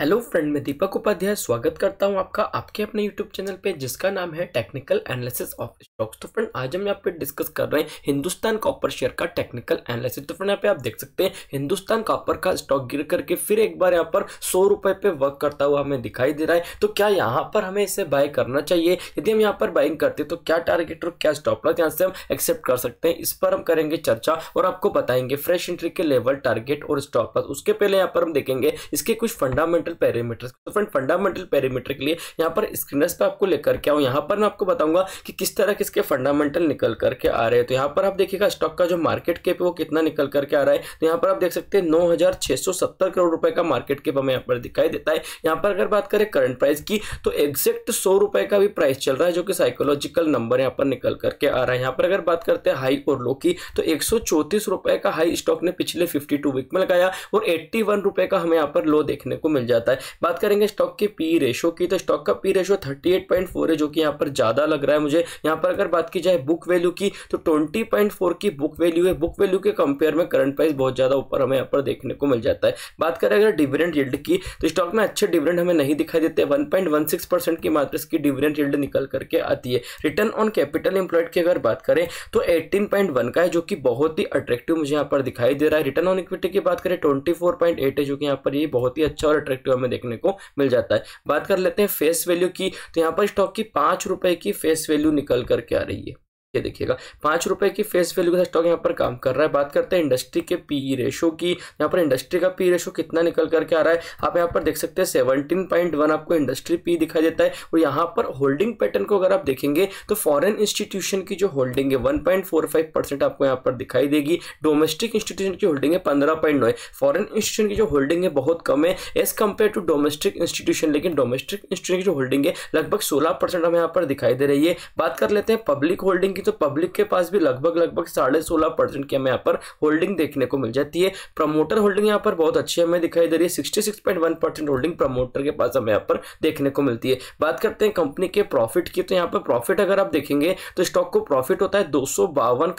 hello friend मैं दीपक उपाध्याय स्वागत करता हूं आपका आपके अपने यूट्यूब चैनल पे जिसका नाम है टेक्निकल एनालिसिस ऑफ स्टॉक्स तो फ्रेंड आज हम यहाँ पे डिस्कस कर रहे हैं हिंदुस्तान कॉपर शेयर का टेक्निकल एनालिसिस तो फ्रेंड यहाँ पे आप देख सकते हैं हिंदुस्तान कॉपर का स्टॉक गिर करके फिर एक बार यहाँ पर सौ रुपये पे वर्क करता हुआ हमें दिखाई दे रहा है तो क्या यहाँ पर हमें इसे बाय करना चाहिए यदि हम यहाँ पर बाइंग करते तो क्या टारगेट और क्या स्टॉप लॉस यहाँ से हम एक्सेप्ट कर सकते हैं इस पर हम करेंगे चर्चा और आपको बताएंगे फ्रेश एंट्री के लेवल टारगेट और स्टॉप लॉस उसके पहले यहाँ पर हम देखेंगे इसके कुछ फंडामेंटल फंडामेंटल पैरामीटर तो फ्रेंड फंडामेंटल पैरामीटर के लिए यहाँ पर स्क्रीनर्स पर आपको लेकर के आऊँ यहाँ पर मैं आपको बताऊंगा कि किस तरह किसके फंडामेंटल निकल करके आ रहे हैं तो यहाँ पर आप देखिएगा स्टॉक का जो मार्केट कैप है वो कितना निकल करके आ रहा है तो यहाँ पर आप देख सकते हैं नौ करोड़ रुपए का मार्केट कैप हमें यहाँ पर दिखाई देता है यहाँ पर अगर बात करें करंट प्राइस की तो एग्जैक्ट सौ रुपए का भी प्राइस चल रहा है जो कि साइकोलॉजिकल नंबर यहाँ पर निकल करके आ रहा है यहाँ पर अगर बात करते हैं हाई और लो की तो एक रुपए का हाई स्टॉक ने पिछले फिफ्टी वीक में लगाया और एट्टी रुपए का हमें यहाँ पर लो देखने को मिल जाता है बात करेंगे स्टॉक के पी रेशो की तो स्टॉक का पी रेशो 38.4 है जो कि यहाँ पर ज़्यादा लग रहा है मुझे यहाँ पर अगर बात की जाए बुक वैल्यू की तो 20.4 की बुक वैल्यू है बुक वैल्यू के कंपेयर में करंट प्राइस बहुत ज़्यादा ऊपर हमें यहाँ पर देखने को मिल जाता है बात करें अगर डिविडेंट यील्ड की तो स्टॉक में अच्छे डिविडेंट हमें नहीं दिखाई देते वन की मात्र इसकी डिविडेंट यील्ड निकल करके आती है रिटर्न ऑन कैपिटल एम्प्लॉयड की अगर बात करें तो 18.1 का है जो कि बहुत ही अट्रैक्टिव मुझे यहाँ पर दिखाई दे रहा है रिटर्न ऑन इक्विटी की बात करें 24.8 है जो कि यहाँ पर ये बहुत ही अच्छा और अट्रैक्टिव पर्सपेक्टिव हमें देखने को मिल जाता है बात कर लेते हैं फेस वैल्यू की तो यहाँ पर स्टॉक की पाँच रुपये की फेस वैल्यू निकल करके आ रही है ये देखिएगा पाँच रुपए की फेस वैल्यू का स्टॉक यहाँ पर काम कर रहा है बात करते हैं इंडस्ट्री के पी रेशो e की यहाँ पर इंडस्ट्री का पी रेशो e कितना निकल करके आ रहा है आप यहाँ पर देख सकते हैं सेवनटीन पॉइंट वन आपको इंडस्ट्री पी e दिखाई देता है और यहाँ पर होल्डिंग पैटर्न को अगर आप देखेंगे तो फॉरन इंस्टीट्यूशन की जो होल्डिंग है one point four five percent आपको यहाँ पर दिखाई देगी डोमेस्टिक इंस्टीट्यूशन की होल्डिंग है पंद्रह पॉइंट नौ फॉरन इंस्टीट्यूशन की जो होल्डिंग है बहुत कम है as compare to domestic institution लेकिन डोमेस्टिक इंस्टीट्यूशन की जो होल्डिंग है लगभग सोलह परसेंट हमें यहाँ पर दिखाई दे रही है बात कर लेते हैं पब्लिक होल्डिंग जाएगी तो पब्लिक के पास भी लगभग लगभग साढ़े सोलह परसेंट की हमें यहाँ पर होल्डिंग देखने को मिल जाती है प्रमोटर होल्डिंग यहाँ पर बहुत अच्छी हमें दिखाई दे रही है sixty six point one percent holding promoter के पास हमें यहाँ पर देखने को मिलती है बात करते हैं कंपनी के प्रॉफिट की तो यहाँ पर प्रॉफिट अगर आप देखेंगे तो स्टॉक को प्रॉफिट होता है दो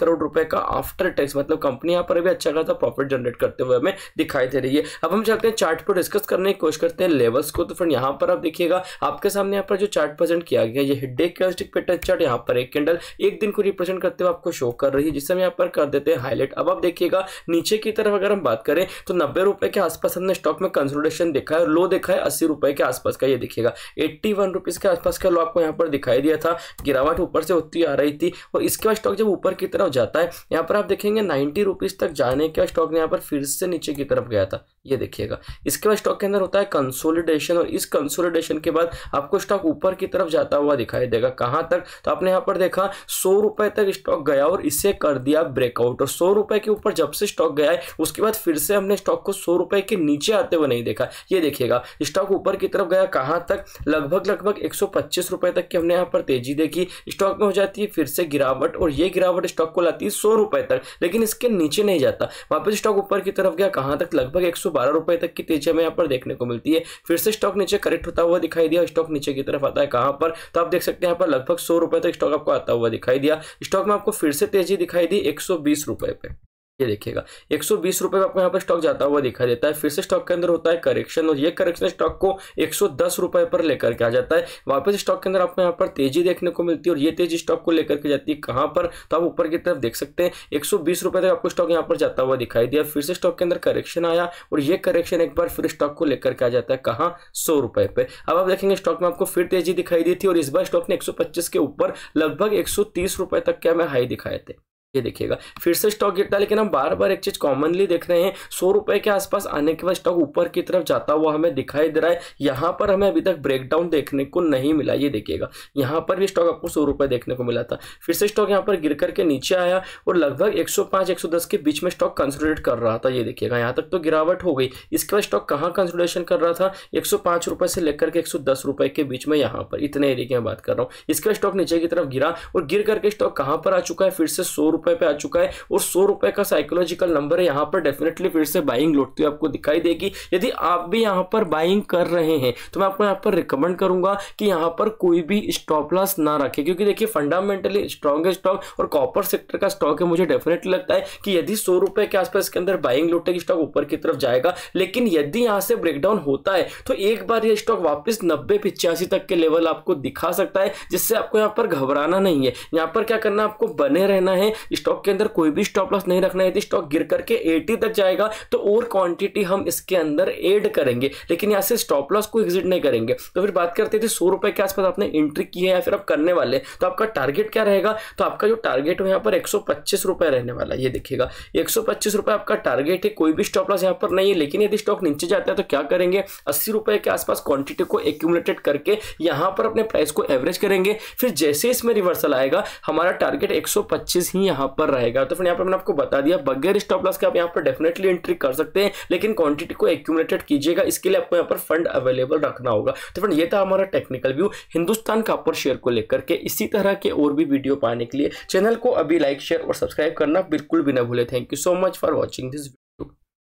करोड़ रुपए का आफ्टर टैक्स मतलब कंपनी यहाँ पर भी अच्छा खासा प्रॉफिट जनरेट करते हुए हमें दिखाई दे रही है अब हम चलते हैं चार्ट पर डिस्कस करने की कोशिश करते हैं लेवल्स को तो फ्रेंड यहाँ पर आप देखिएगा आपके सामने यहाँ पर जो चार्ट प्रेजेंट किया गया ये हिड डे कैंडस्टिक चार्ट यहाँ पर एक कैंडल एक दिन स्क्रीन को रिप्रेजेंट करते हुए आपको शो कर रही है जिससे हम यहाँ पर कर देते हैं हाईलाइट अब आप देखिएगा नीचे की तरफ अगर हम बात करें तो नब्बे रुपए के आसपास हमने स्टॉक में कंसोलिडेशन देखा है और लो देखा है अस्सी रुपए के आसपास का ये देखिएगा एट्टी वन के आसपास का लो आपको यहाँ पर दिखाई दिया था गिरावट ऊपर से होती आ रही थी और इसके बाद स्टॉक जब ऊपर की तरफ जाता है यहाँ पर आप देखेंगे नाइन्टी रुपीज तक जाने के स्टॉक ने यहाँ पर फिर से नीचे की तरफ गया था ये देखिएगा इसके बाद स्टॉक के अंदर होता है कंसोलिडेशन और इस कंसोलिडेशन के बाद आपको स्टॉक ऊपर की तरफ जाता हुआ दिखाई देगा कहाँ तक तो आपने यहाँ पर देखा सौ रुपए तक स्टॉक गया और इसे कर दिया ब्रेकआउट और सौ रुपए के ऊपर जब से स्टॉक गया है उसके बाद फिर से हमने स्टॉक को सौ रुपए के नीचे आते हुए नहीं देखा ये देखिएगा स्टॉक ऊपर की तरफ गया कहाँ तक लगभग लगभग एक रुपए तक की हमने यहाँ पर तेजी देखी स्टॉक में हो जाती है फिर से गिरावट और ये गिरावट स्टॉक को लाती है सौ रुपए तक लेकिन इसके नीचे नहीं जाता वापस स्टॉक ऊपर की तरफ गया कहां तक लगभग एक रुपए तक की तेजी हमें यहां पर देखने को मिलती है फिर से स्टॉक नीचे करेक्ट होता हुआ दिखाई दिया स्टॉक नीचे की तरफ आता है कहां पर तो आप देख सकते हैं यहां पर लगभग सौ रुपए तक स्टॉक आपको आता हुआ दिखाई दिया दिया स्टॉक में आपको फिर से तेजी दिखाई दी एक सौ पे ये देखिएगा एक सौ बीस रुपये आपको यहाँ पर स्टॉक जाता हुआ दिखा देता है फिर से स्टॉक के अंदर होता है करेक्शन और ये करेक्शन स्टॉक को एक सौ दस रुपये पर लेकर के आ जाता है वापस स्टॉक के अंदर आपको यहाँ पर तेजी देखने को मिलती है और ये तेजी स्टॉक को लेकर के जाती है कहाँ पर तो आप ऊपर की तरफ देख सकते हैं एक सौ बीस रुपये तक आपको स्टॉक यहाँ पर जाता हुआ दिखाई दिया फिर से स्टॉक के अंदर करेक्शन आया और ये करेक्शन एक बार फिर स्टॉक को लेकर के आ जाता है कहाँ सौ रुपए पर अब आप देखेंगे स्टॉक में आपको फिर तेजी दिखाई दी थी और इस बार स्टॉक ने एक के ऊपर लगभग एक रुपए तक क्या में हाई दिखाए थे ये देखिएगा फिर से स्टॉक गिरता है लेकिन हम बार बार एक चीज कॉमनली देख रहे हैं सौ रुपए के आसपास आने के बाद स्टॉक ऊपर की तरफ जाता हुआ हमें दिखाई दे रहा है यहां पर हमें अभी तक ब्रेकडाउन देखने को नहीं मिला ये देखिएगा यहां पर भी स्टॉक आपको सौ रुपए देखने को मिला था फिर से स्टॉक यहाँ पर गिर करके नीचे आया और लगभग एक सौ के बीच में स्टॉक कंसोलिडेट कर रहा था ये देखिएगा यहाँ तक तो गिरावट हो गई इसके बाद स्टॉक कहाँ कंसोलिडेशन कर रहा था एक रुपए से लेकर के एक के बीच में यहाँ पर इतने एरिया की बात कर रहा हूँ इसके स्टॉक नीचे की तरफ गिरा और गिर करके स्टॉक कहाँ पर आ चुका है फिर से सौ रुपए पे आ चुका है और सौ रुपए का साइकोलॉजिकल नंबर है यहाँ पर डेफिनेटली फिर से बाइंग लौटती हुई आपको दिखाई देगी यदि आप भी यहाँ पर बाइंग कर रहे हैं तो मैं आपको यहाँ पर रिकमेंड करूंगा कि यहाँ पर कोई भी स्टॉप लॉस ना रखे क्योंकि देखिए फंडामेंटली स्ट्रॉन्ग स्टॉक और कॉपर सेक्टर का स्टॉक है मुझे डेफिनेटली लगता है कि यदि सौ रुपए के आसपास के अंदर बाइंग लौटेगी स्टॉक ऊपर की तरफ जाएगा लेकिन यदि यहाँ से ब्रेकडाउन होता है तो एक बार ये स्टॉक वापस नब्बे पिचासी तक के लेवल आपको दिखा सकता है जिससे आपको यहाँ पर घबराना नहीं है यहाँ पर क्या करना आपको बने रहना है स्टॉक के अंदर कोई भी स्टॉप लॉस नहीं रखना है यदि स्टॉक गिर करके 80 तक जाएगा तो और क्वांटिटी हम इसके अंदर एड करेंगे लेकिन यहाँ से स्टॉप लॉस को एग्जिट नहीं करेंगे तो फिर बात करते थे सौ रुपए के आसपास आपने एंट्री की है या फिर आप करने वाले तो आपका टारगेट क्या रहेगा तो आपका जो टारगेट हो यहाँ पर एक रुपए रहने वाला है ये देखिएगा एक रुपए आपका टारगेट है कोई भी स्टॉप लॉस यहाँ पर नहीं है लेकिन यदि स्टॉक नीचे जाता है तो क्या करेंगे अस्सी रुपए के आसपास क्वांटिटी को एक्यूमुलेटेड करके यहाँ पर अपने प्राइस को एवरेज करेंगे फिर जैसे इसमें रिवर्सल आएगा हमारा टारगेट एक ही यहाँ यहाँ पर रहेगा तो फिर यहाँ पर मैंने आपको बता दिया बगैर स्टॉप लॉस के आप यहाँ पर डेफिनेटली एंट्री कर सकते हैं लेकिन क्वांटिटी को एक्यूमलेटेड कीजिएगा इसके लिए आपको यहाँ पर फंड अवेलेबल रखना होगा तो फ्रेंड ये था हमारा technical view Hindustan Copper share को लेकर के इसी तरह के और भी वीडियो पाने के लिए चैनल को अभी लाइक शेयर और सब्सक्राइब करना बिल्कुल भी ना भूले thank you so much for watching this